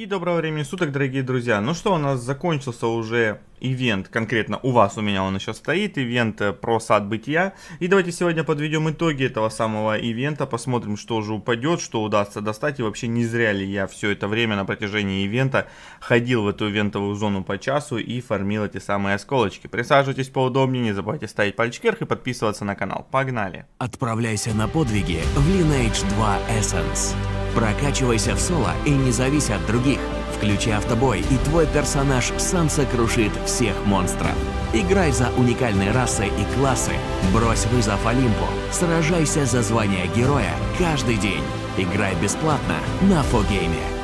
И доброго времени суток, дорогие друзья. Ну что, у нас закончился уже ивент, конкретно у вас, у меня он еще стоит, ивент э, про сад бытия. И давайте сегодня подведем итоги этого самого ивента, посмотрим, что же упадет, что удастся достать. И вообще, не зря ли я все это время на протяжении ивента ходил в эту ивентовую зону по часу и фармил эти самые осколочки. Присаживайтесь поудобнее, не забывайте ставить пальчик вверх и подписываться на канал. Погнали! Отправляйся на подвиги в Lineage 2 Essence. Прокачивайся в соло и не завись от других. Включи автобой, и твой персонаж сам сокрушит всех монстров. Играй за уникальные расы и классы, брось вызов Олимпу, сражайся за звание героя каждый день. Играй бесплатно на Фогейме.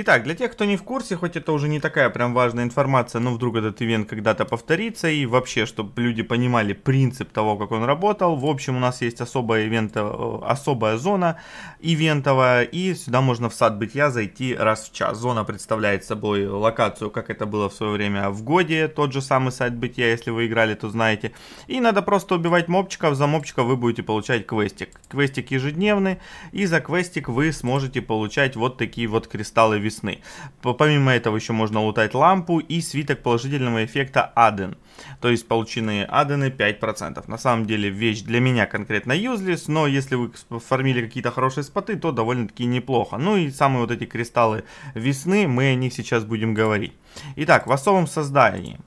Итак, для тех, кто не в курсе, хоть это уже не такая прям важная информация, но вдруг этот ивент когда-то повторится, и вообще, чтобы люди понимали принцип того, как он работал, в общем, у нас есть особая, ивент, э, особая зона ивентовая, и сюда можно в сад бытия зайти раз в час. Зона представляет собой локацию, как это было в свое время в Годе, тот же самый сайт бытия, если вы играли, то знаете. И надо просто убивать мобчиков, за мобчиков вы будете получать квестик. Квестик ежедневный, и за квестик вы сможете получать вот такие вот кристаллы весны. Помимо этого еще можно лутать лампу и свиток положительного эффекта Аден. То есть полученные Адены 5%. На самом деле вещь для меня конкретно юзлес, но если вы фармили какие-то хорошие споты, то довольно-таки неплохо. Ну и самые вот эти кристаллы весны, мы о них сейчас будем говорить. Итак, в особом создании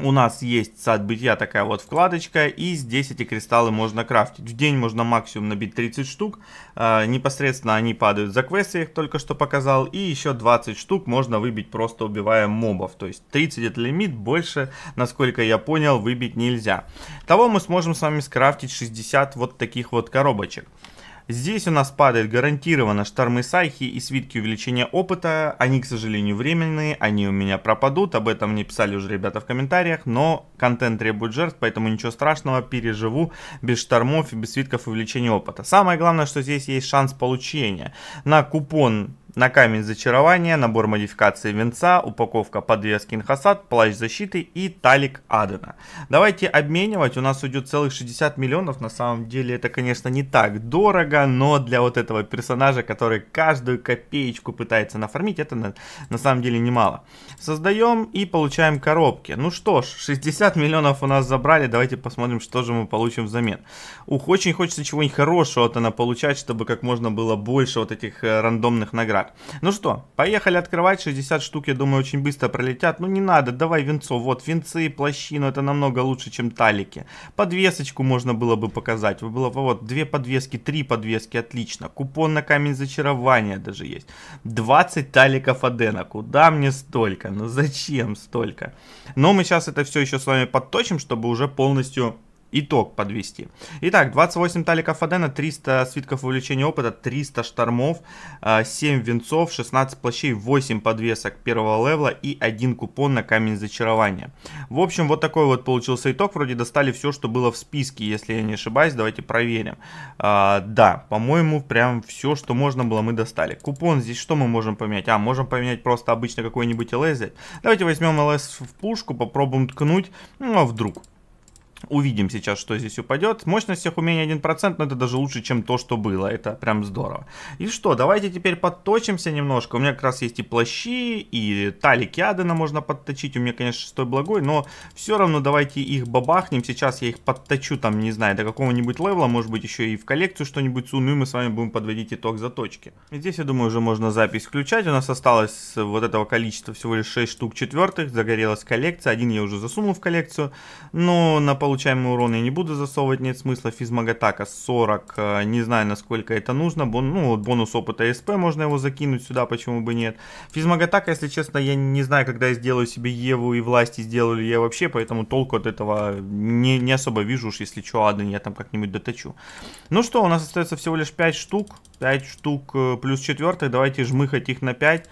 у нас есть сад бытия такая вот вкладочка, и здесь эти кристаллы можно крафтить. В день можно максимум набить 30 штук, э, непосредственно они падают за квесты, я их только что показал, и еще 20 штук можно выбить просто убивая мобов. То есть 30 это лимит, больше, насколько я понял, выбить нельзя. Того мы сможем с вами скрафтить 60 вот таких вот коробочек. Здесь у нас падает гарантированно штормы сайхи и свитки увеличения опыта. Они, к сожалению, временные, они у меня пропадут. Об этом мне писали уже ребята в комментариях, но контент требует жертв, поэтому ничего страшного, переживу без штормов и без свитков увеличения опыта. Самое главное, что здесь есть шанс получения. На купон на камень зачарования, набор модификации венца, упаковка подвески Инхасад, плащ защиты и талик Адена. Давайте обменивать, у нас уйдет целых 60 миллионов, на самом деле это, конечно, не так дорого, но для вот этого персонажа, который каждую копеечку пытается нафармить, это на, на самом деле немало. Создаем и получаем коробки. Ну что ж, 60 миллионов у нас забрали, давайте посмотрим, что же мы получим взамен. Ух, очень хочется чего-нибудь хорошего-то получать, чтобы как можно было больше вот этих э, рандомных наград. Так, ну что, поехали открывать. 60 штук, я думаю, очень быстро пролетят. Ну не надо, давай венцо. Вот, венцы, плащину, это намного лучше, чем талики. Подвесочку можно было бы показать. Было бы вот две подвески, три подвески, отлично. Купон на камень зачарования даже есть. 20 таликов Адена. Куда мне столько? Ну зачем столько? Но мы сейчас это все еще с вами подточим, чтобы уже полностью итог подвести. Итак, 28 таликов Адена, 300 свитков увеличения опыта, 300 штормов, 7 а, венцов, 16 плащей, 8 подвесок первого левла и 1 купон на камень зачарования. В общем, вот такой вот получился итог. Вроде достали все, что было в списке, если я не ошибаюсь. Давайте проверим. А, да, по-моему, прям все, что можно было, мы достали. Купон здесь что мы можем поменять? А, можем поменять просто обычно какой-нибудь ЛС. Давайте возьмем ЛС в пушку, попробуем ткнуть. Ну, а вдруг? Увидим сейчас, что здесь упадет. Мощность всех умений 1%, но это даже лучше, чем то, что было. Это прям здорово. И что, давайте теперь подточимся немножко. У меня как раз есть и плащи, и талики Адена можно подточить. У меня, конечно, шестой благой, но все равно давайте их бабахнем. Сейчас я их подточу там, не знаю, до какого-нибудь левела. Может быть, еще и в коллекцию что-нибудь суну, и мы с вами будем подводить итог заточки. И здесь, я думаю, уже можно запись включать. У нас осталось вот этого количества всего лишь 6 штук четвертых. Загорелась коллекция. Один я уже засунул в коллекцию. Но на пол получаемый урон я не буду засовывать, нет смысла. Физмаг атака 40, э, не знаю, насколько это нужно. Бон, ну, вот бонус опыта СП, можно его закинуть сюда, почему бы нет. Физмаг атака, если честно, я не знаю, когда я сделаю себе Еву и власти, сделаю ли я вообще, поэтому толку от этого не, не особо вижу, уж если что, Аден я там как-нибудь доточу. Ну что, у нас остается всего лишь 5 штук, 5 штук э, плюс 4, давайте жмыхать их на 5.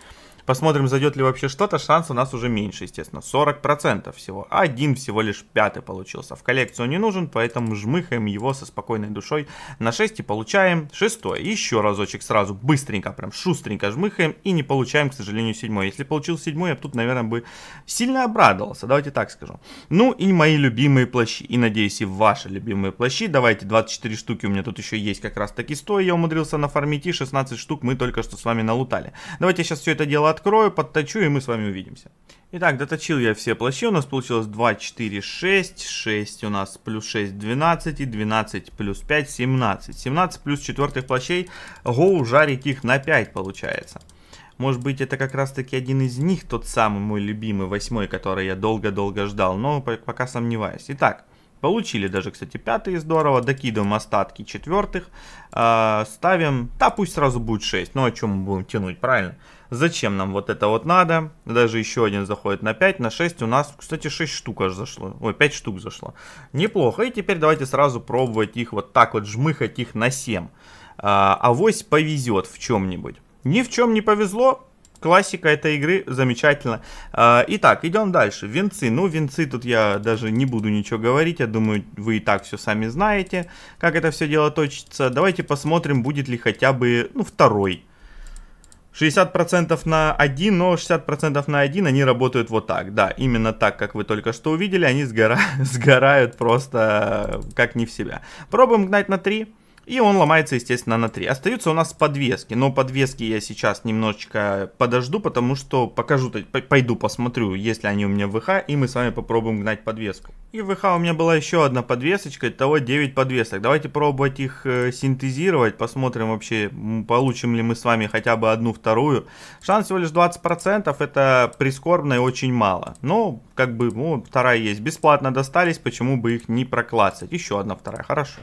Посмотрим, зайдет ли вообще что-то. Шанс у нас уже меньше, естественно. 40% всего. Один всего лишь пятый получился. В коллекцию не нужен, поэтому жмыхаем его со спокойной душой на 6 и получаем шестое. Еще разочек сразу, быстренько, прям шустренько жмыхаем и не получаем, к сожалению, седьмое. Если получил седьмой, я бы тут, наверное, бы сильно обрадовался. Давайте так скажу. Ну и мои любимые плащи. И, надеюсь, и ваши любимые плащи. Давайте, 24 штуки у меня тут еще есть как раз таки 100. Я умудрился нафармить и 16 штук мы только что с вами налутали. Давайте я сейчас все это дело подкрою, подточу, и мы с вами увидимся. Итак, доточил я все плащи, у нас получилось 2, 4, 6, 6 у нас плюс 6, 12, и 12 плюс 5, 17. 17 плюс четвертых плащей, гоу жарить их на 5 получается. Может быть, это как раз-таки один из них, тот самый мой любимый восьмой, который я долго-долго ждал, но пока сомневаюсь. Итак, Получили даже, кстати, пятые, здорово. Докидываем остатки четвертых. Э, ставим, да пусть сразу будет 6. Ну, о чем мы будем тянуть, правильно? Зачем нам вот это вот надо? Даже еще один заходит на 5, на 6. У нас, кстати, 6 штук аж зашло. Ой, 5 штук зашло. Неплохо. И теперь давайте сразу пробовать их вот так вот, жмыхать их на 7. Э, а, авось повезет в чем-нибудь. Ни в чем не повезло, Классика этой игры, замечательно. А, итак, идем дальше. Венцы. Ну, венцы тут я даже не буду ничего говорить. Я думаю, вы и так все сами знаете, как это все дело точится. Давайте посмотрим, будет ли хотя бы, ну, второй. 60% на 1, но 60% на 1 они работают вот так. Да, именно так, как вы только что увидели, они сгора... сгорают просто э, как не в себя. Пробуем гнать на 3. И он ломается, естественно, на 3. Остаются у нас подвески. Но подвески я сейчас немножечко подожду, потому что покажу, пойду посмотрю, есть ли они у меня в ВХ. И мы с вами попробуем гнать подвеску. И в ВХ у меня была еще одна подвесочка. Итого 9 подвесок. Давайте пробовать их э, синтезировать. Посмотрим вообще, получим ли мы с вами хотя бы одну вторую. Шанс всего лишь 20%. Это прискорбно и очень мало. Но, как бы, ну, вторая есть. Бесплатно достались, почему бы их не проклацать. Еще одна вторая, хорошо.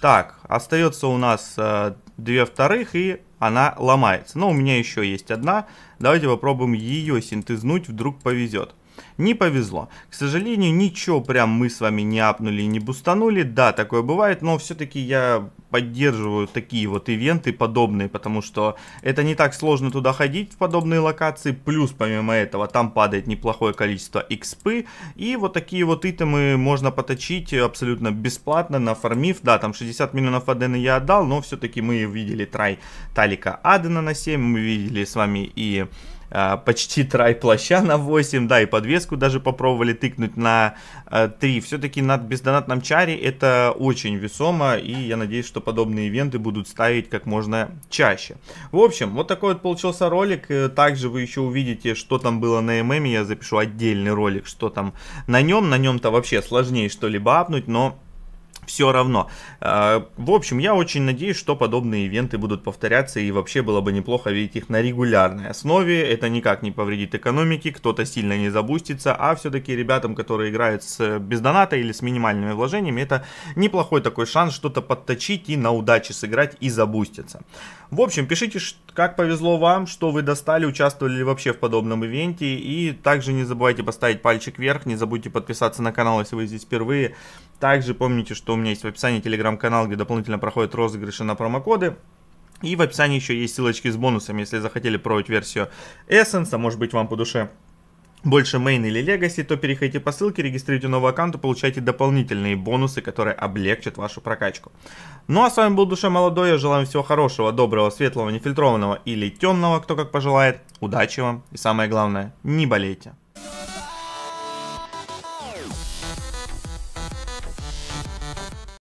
Так, остается у нас э, две вторых, и она ломается. Но у меня еще есть одна. Давайте попробуем ее синтезнуть, вдруг повезет. Не повезло. К сожалению, ничего прям мы с вами не апнули и не бустанули. Да, такое бывает, но все-таки я поддерживаю такие вот ивенты подобные, потому что это не так сложно туда ходить в подобные локации. Плюс, помимо этого, там падает неплохое количество экспы. И вот такие вот итемы можно поточить абсолютно бесплатно, нафармив. Да, там 60 миллионов адена я отдал, но все-таки мы видели трай Талика Адена на 7, мы видели с вами и а, почти трай плаща на 8, да, и подвеску даже попробовали тыкнуть на 3. А, Все-таки на бездонатном чаре это очень весомо, и я надеюсь, что подобные ивенты будут ставить как можно чаще. В общем, вот такой вот получился ролик. Э, также вы еще увидите, что там было на ММ, я запишу отдельный ролик, что там на нем. На нем-то вообще сложнее что-либо апнуть, но все равно. А, в общем, я очень надеюсь, что подобные ивенты будут повторяться и вообще было бы неплохо видеть их на регулярной основе. Это никак не повредит экономике, кто-то сильно не забустится, а все-таки ребятам, которые играют с, без доната или с минимальными вложениями, это неплохой такой шанс что-то подточить и на удаче сыграть и забуститься. В общем, пишите, как повезло вам, что вы достали, участвовали ли вообще в подобном ивенте и также не забывайте поставить пальчик вверх, не забудьте подписаться на канал, если вы здесь впервые. Также помните, что у меня есть в описании телеграм-канал, где дополнительно проходят розыгрыши на промокоды. И в описании еще есть ссылочки с бонусами, если захотели пробовать версию Essence, а может быть вам по душе больше Main или Legacy, то переходите по ссылке, регистрируйте новый аккаунт и получайте дополнительные бонусы, которые облегчат вашу прокачку. Ну а с вами был Душа Молодой, я желаю вам всего хорошего, доброго, светлого, нефильтрованного или темного, кто как пожелает. Удачи вам и самое главное, не болейте.